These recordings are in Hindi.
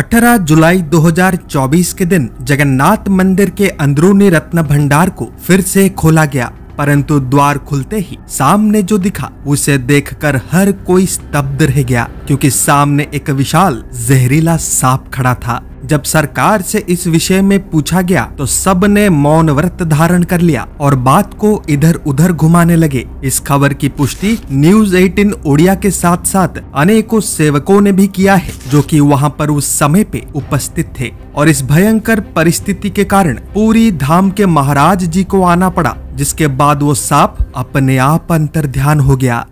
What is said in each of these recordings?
18 जुलाई 2024 के दिन जगन्नाथ मंदिर के अंदरूनी रत्न भंडार को फिर से खोला गया परंतु द्वार खुलते ही सामने जो दिखा उसे देखकर हर कोई स्तब्ध रह गया क्योंकि सामने एक विशाल जहरीला सांप खड़ा था जब सरकार से इस विषय में पूछा गया तो सब ने मौन व्रत धारण कर लिया और बात को इधर उधर घुमाने लगे इस खबर की पुष्टि न्यूज 18 ओडिया के साथ साथ अनेकों सेवकों ने भी किया है जो कि वहां पर उस समय पे उपस्थित थे और इस भयंकर परिस्थिति के कारण पूरी धाम के महाराज जी को आना पड़ा जिसके बाद वो सांप अपने आप अंतर ध्यान हो गया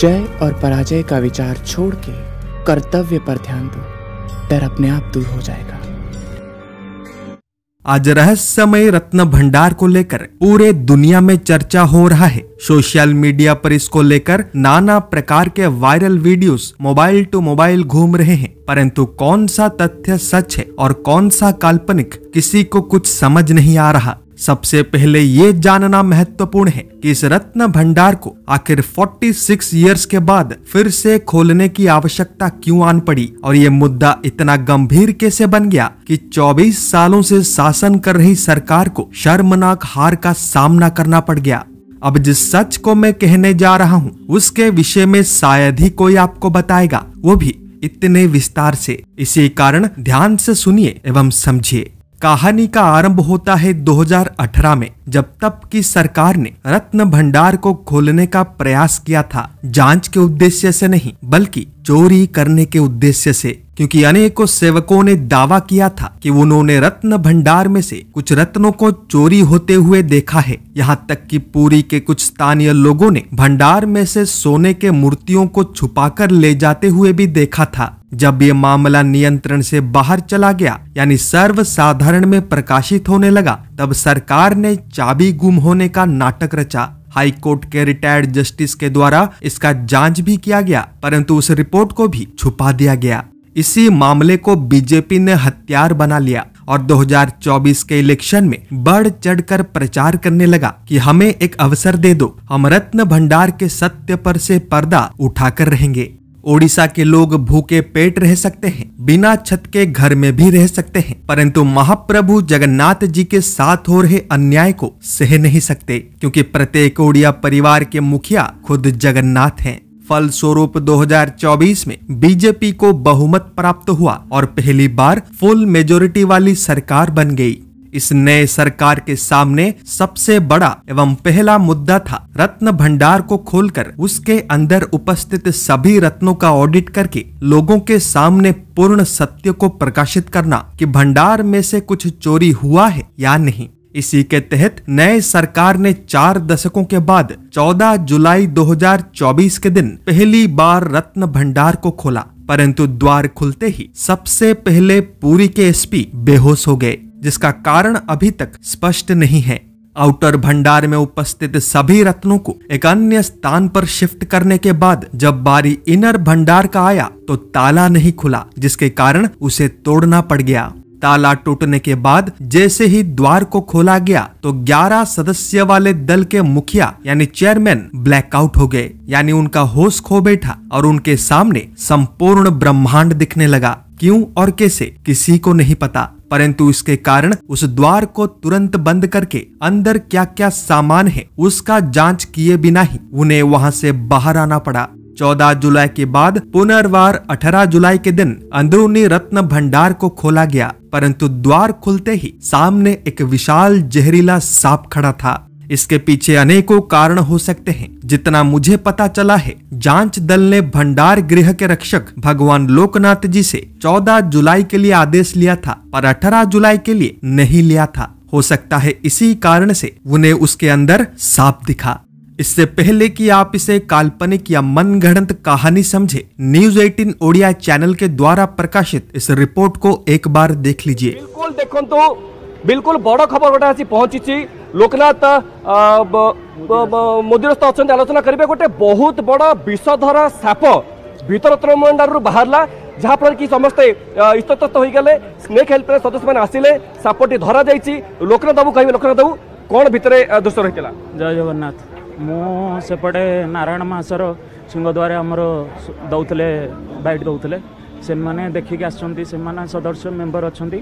जय और पराजय का विचार छोड़ के कर्तव्य पर ध्यान दो डर अपने आप दूर हो जाएगा आज रहस्यमय रत्न भंडार को लेकर पूरे दुनिया में चर्चा हो रहा है सोशल मीडिया पर इसको लेकर नाना प्रकार के viral videos mobile to mobile घूम रहे हैं परंतु कौन सा तथ्य सच है और कौन सा काल्पनिक किसी को कुछ समझ नहीं आ रहा सबसे पहले ये जानना महत्वपूर्ण है कि इस रत्न भंडार को आखिर 46 ईयर्स के बाद फिर से खोलने की आवश्यकता क्यों आन पड़ी और ये मुद्दा इतना गंभीर कैसे बन गया कि 24 सालों से शासन कर रही सरकार को शर्मनाक हार का सामना करना पड़ गया अब जिस सच को मैं कहने जा रहा हूँ उसके विषय में शायद ही कोई आपको बताएगा वो भी इतने विस्तार से इसी कारण ध्यान से सुनिए एवं समझिए कहानी का आरंभ होता है 2018 में जब तब की सरकार ने रत्न भंडार को खोलने का प्रयास किया था जांच के उद्देश्य से नहीं बल्कि चोरी करने के उद्देश्य से क्योंकि अनेकों सेवकों ने दावा किया था कि उन्होंने रत्न भंडार में से कुछ रत्नों को चोरी होते हुए देखा है यहाँ तक कि पूरी के कुछ स्थानीय लोगों ने भंडार में से सोने के मूर्तियों को छुपाकर ले जाते हुए भी देखा था जब ये मामला नियंत्रण से बाहर चला गया यानी सर्व साधारण में प्रकाशित होने लगा तब सरकार ने चाबी गुम होने का नाटक रचा हाई कोर्ट के रिटायर्ड जस्टिस के द्वारा इसका जांच भी किया गया परंतु उस रिपोर्ट को भी छुपा दिया गया इसी मामले को बीजेपी ने हथियार बना लिया और 2024 के इलेक्शन में बढ़ चढ़कर प्रचार करने लगा कि हमें एक अवसर दे दो हम रत्न भंडार के सत्य पर से पर्दा उठाकर रहेंगे ओडिशा के लोग भूखे पेट रह सकते हैं बिना छत के घर में भी रह सकते हैं परंतु महाप्रभु जगन्नाथ जी के साथ हो रहे अन्याय को सह नहीं सकते क्योंकि प्रत्येक ओडिया परिवार के मुखिया खुद जगन्नाथ हैं फलस्वरूप 2024 में बीजेपी को बहुमत प्राप्त हुआ और पहली बार फुल मेजोरिटी वाली सरकार बन गई इस नए सरकार के सामने सबसे बड़ा एवं पहला मुद्दा था रत्न भंडार को खोलकर उसके अंदर उपस्थित सभी रत्नों का ऑडिट करके लोगों के सामने पूर्ण सत्य को प्रकाशित करना कि भंडार में से कुछ चोरी हुआ है या नहीं इसी के तहत नए सरकार ने चार दशकों के बाद 14 जुलाई 2024 के दिन पहली बार रत्न भंडार को खोला परंतु द्वार खुलते ही सबसे पहले पूरी के एसपी बेहोश हो गए जिसका कारण अभी तक स्पष्ट नहीं है आउटर भंडार में उपस्थित सभी रत्नों को एक अन्य स्थान पर शिफ्ट करने के बाद जब बारी इनर भंडार का आया तो ताला नहीं खुला जिसके कारण उसे तोड़ना पड़ गया ताला टूटने के बाद जैसे ही द्वार को खोला गया तो 11 सदस्य वाले दल के मुखिया यानी चेयरमैन ब्लैकआउट हो गए यानी उनका होश खो बैठा और उनके सामने संपूर्ण ब्रह्मांड दिखने लगा क्यों और कैसे किसी को नहीं पता परंतु इसके कारण उस द्वार को तुरंत बंद करके अंदर क्या क्या सामान है उसका जांच किए बिना ही उन्हें वहां से बाहर आना पड़ा 14 जुलाई के बाद पुनर्वार 18 जुलाई के दिन अंदरूनी रत्न भंडार को खोला गया परंतु द्वार खुलते ही सामने एक विशाल जहरीला सांप खड़ा था इसके पीछे अनेकों कारण हो सकते हैं जितना मुझे पता चला है जांच दल ने भंडार गृह के रक्षक भगवान लोकनाथ जी से 14 जुलाई के लिए आदेश लिया था पर 18 जुलाई के लिए नहीं लिया था हो सकता है इसी कारण से उन्हें उसके अंदर सांप दिखा इससे पहले कि आप इसे काल्पनिक या मनगढ़ंत कहानी समझे न्यूज 18 ओडिया चैनल के द्वारा प्रकाशित इस रिपोर्ट को एक बार देख लीजिए बिल्कुल देखो तो बिल्कुल बड़ खबर गोटे आसी पहुंची लोकनाथ मोदी अच्छा आलोचना करेंगे गोटे बहुत बड़ विषधर साप भीतर तृणमंडारू बाहर जहाँफल कि समस्ते इस्तस्त हो गले स्नेक हेल्प सदस्य मैंने आसिले सापटी धरा जाइए लोकनाथ बाबू कह लोकनाथ बाबू कौन भितर दृश्य रही जय जगन्नाथ ମୁଁ ସେପଟେ ନାରାୟଣ ମାସର ସିଂହଦ୍ୱାରେ ଆମର ଦେଉଥିଲେ ବାଇଟ୍ ଦେଉଥିଲେ ସେମାନେ ଦେଖିକି ଆସୁଛନ୍ତି ସେମାନେ ସଦସ୍ୟ ମେମ୍ବର ଅଛନ୍ତି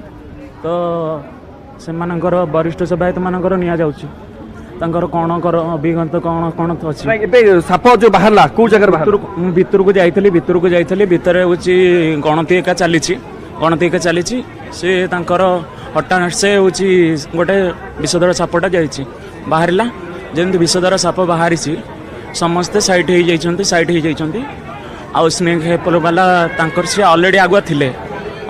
ତ ସେମାନଙ୍କର ବରିଷ୍ଠ ସେବାୟତମାନଙ୍କର ନିଆଯାଉଛି ତାଙ୍କର କ'ଣ କର ଅଭିଜ୍ଞତା କ'ଣ କ'ଣ ଅଛି ଏବେ ସାପ ଯେଉଁ ବାହାରିଲା କେଉଁ ଜାଗାରେ ମୁଁ ଭିତରକୁ ଯାଇଥିଲି ଭିତରକୁ ଯାଇଥିଲି ଭିତରେ ହେଉଛି ଗଣତି ଏକା ଚାଲିଛି ଗଣତି ଏକା ଚାଲିଛି ସେ ତାଙ୍କର ହଠାତ୍ ସେ ହେଉଛି ଗୋଟେ ବିଷଧର ସାପଟା ଯାଇଛି ବାହାରିଲା जमी ବିଷଦ୍ୱାରା साप बाहरी समस्ते सैट हो ସାଇଟ୍ ହୋଇଯାଇଛନ୍ତି ଆଉ ସ୍ନେକ୍ ହେପରବାଲା ତାଙ୍କର ସିଏ ଅଲରେଡ଼ି ଆଗୁଆ ଥିଲେ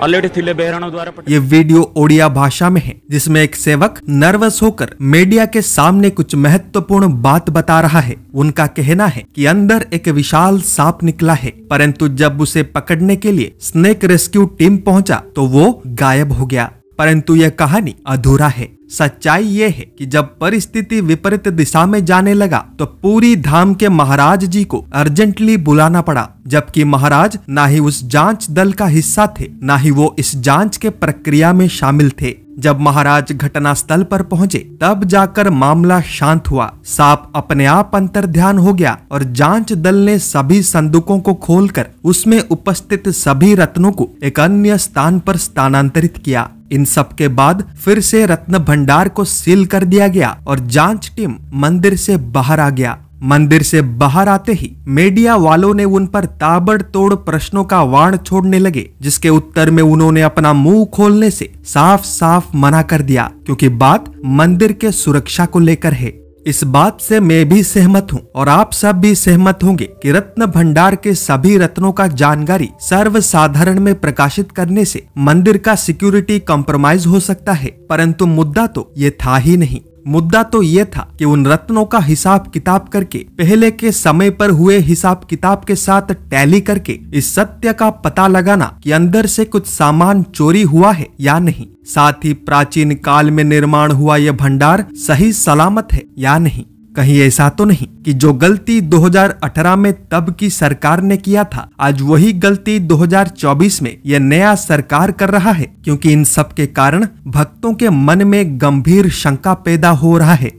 ऑलरेडी थिले बहराणों द्वारा ये वीडियो ओडिया भाषा में है जिसमें एक सेवक नर्वस होकर मीडिया के सामने कुछ महत्वपूर्ण बात बता रहा है उनका कहना है कि अंदर एक विशाल सांप निकला है परंतु जब उसे पकड़ने के लिए स्नेक रेस्क्यू टीम पहुंचा तो वो गायब हो गया परंतु यह कहानी अधूरा है सच्चाई ये है कि जब परिस्थिति विपरीत दिशा में जाने लगा तो पूरी धाम के महाराज जी को अर्जेंटली बुलाना पड़ा जबकि महाराज ना ही उस जांच दल का हिस्सा थे ना ही वो इस जांच के प्रक्रिया में शामिल थे जब महाराज घटना स्थल पर पहुंचे तब जाकर मामला शांत हुआ सांप अपने आप अंतर ध्यान हो गया और जांच दल ने सभी संदूकों को खोलकर उसमें उपस्थित सभी रत्नों को एक अन्य स्थान पर स्थानांतरित किया इन सब के बाद फिर से रत्न भंडार को सील कर दिया गया और जांच टीम मंदिर से बाहर आ गया मंदिर से बाहर आते ही मीडिया वालों ने उन पर ताबड़तोड़ प्रश्नों का वाण छोड़ने लगे जिसके उत्तर में उन्होंने अपना मुंह खोलने से साफ साफ मना कर दिया क्योंकि बात मंदिर के सुरक्षा को लेकर है इस बात से मैं भी सहमत हूँ और आप सब भी सहमत होंगे कि रत्न भंडार के सभी रत्नों का जानकारी सर्वसाधारण में प्रकाशित करने से मंदिर का सिक्योरिटी कॉम्प्रोमाइज हो सकता है परंतु मुद्दा तो ये था ही नहीं मुद्दा तो ये था कि उन रत्नों का हिसाब किताब करके पहले के समय पर हुए हिसाब किताब के साथ टैली करके इस सत्य का पता लगाना कि अंदर से कुछ सामान चोरी हुआ है या नहीं साथ ही प्राचीन काल में निर्माण हुआ यह भंडार सही सलामत है या नहीं कहीं ऐसा तो नहीं कि जो गलती 2018 में तब की सरकार ने किया था आज वही गलती 2024 में यह नया सरकार कर रहा है क्योंकि इन सब के कारण भक्तों के मन में गंभीर शंका पैदा हो रहा है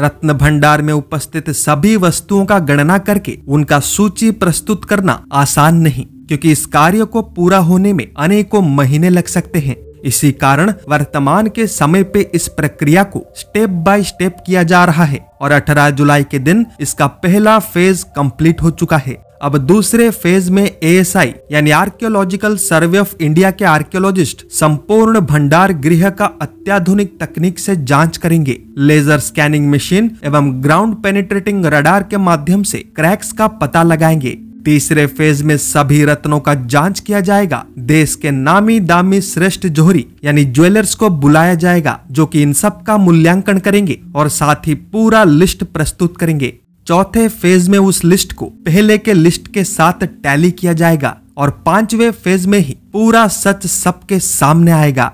रत्न भंडार में उपस्थित सभी वस्तुओं का गणना करके उनका सूची प्रस्तुत करना आसान नहीं क्योंकि इस कार्य को पूरा होने में अनेकों महीने लग सकते हैं इसी कारण वर्तमान के समय पे इस प्रक्रिया को स्टेप बाय स्टेप किया जा रहा है और 18 जुलाई के दिन इसका पहला फेज कंप्लीट हो चुका है अब दूसरे फेज में ए यानी आर्कियोलॉजिकल सर्वे ऑफ इंडिया के आर्कियोलॉजिस्ट संपूर्ण भंडार गृह का अत्याधुनिक तकनीक से जांच करेंगे लेजर स्कैनिंग मशीन एवं ग्राउंड पेनिट्रेटिंग रडार के माध्यम से क्रैक्स का पता लगाएंगे तीसरे फेज में सभी रत्नों का जांच किया जाएगा देश के नामी दामी श्रेष्ठ जोहरी यानी ज्वेलर्स को बुलाया जाएगा जो कि इन सब का मूल्यांकन करेंगे और साथ ही पूरा लिस्ट प्रस्तुत करेंगे चौथे फेज में उस लिस्ट को पहले के लिस्ट के साथ टैली किया जाएगा और पांचवे फेज में ही पूरा सच सबके सामने आएगा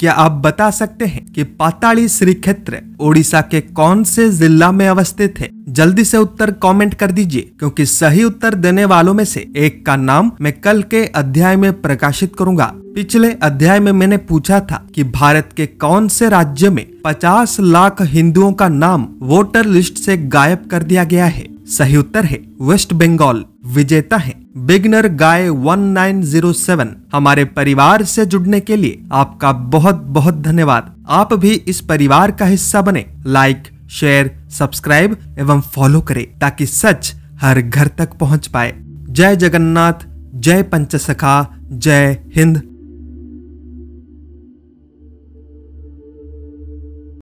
क्या आप बता सकते हैं कि पाताली श्री क्षेत्र ओडिशा के कौन से जिला में अवस्थित है जल्दी से उत्तर कमेंट कर दीजिए क्योंकि सही उत्तर देने वालों में से एक का नाम मैं कल के अध्याय में प्रकाशित करूंगा पिछले अध्याय में मैंने पूछा था कि भारत के कौन से राज्य में 50 लाख हिंदुओं का नाम वोटर लिस्ट से गायब कर दिया गया है सही उत्तर है वेस्ट बंगाल विजेता है बिगनर गाय 1907 हमारे परिवार से जुड़ने के लिए आपका बहुत बहुत धन्यवाद आप भी इस परिवार का हिस्सा बने लाइक शेयर सब्सक्राइब एवं फॉलो करें ताकि सच हर घर तक पहुंच पाए जय जगन्नाथ जय पंचसखा जय हिंद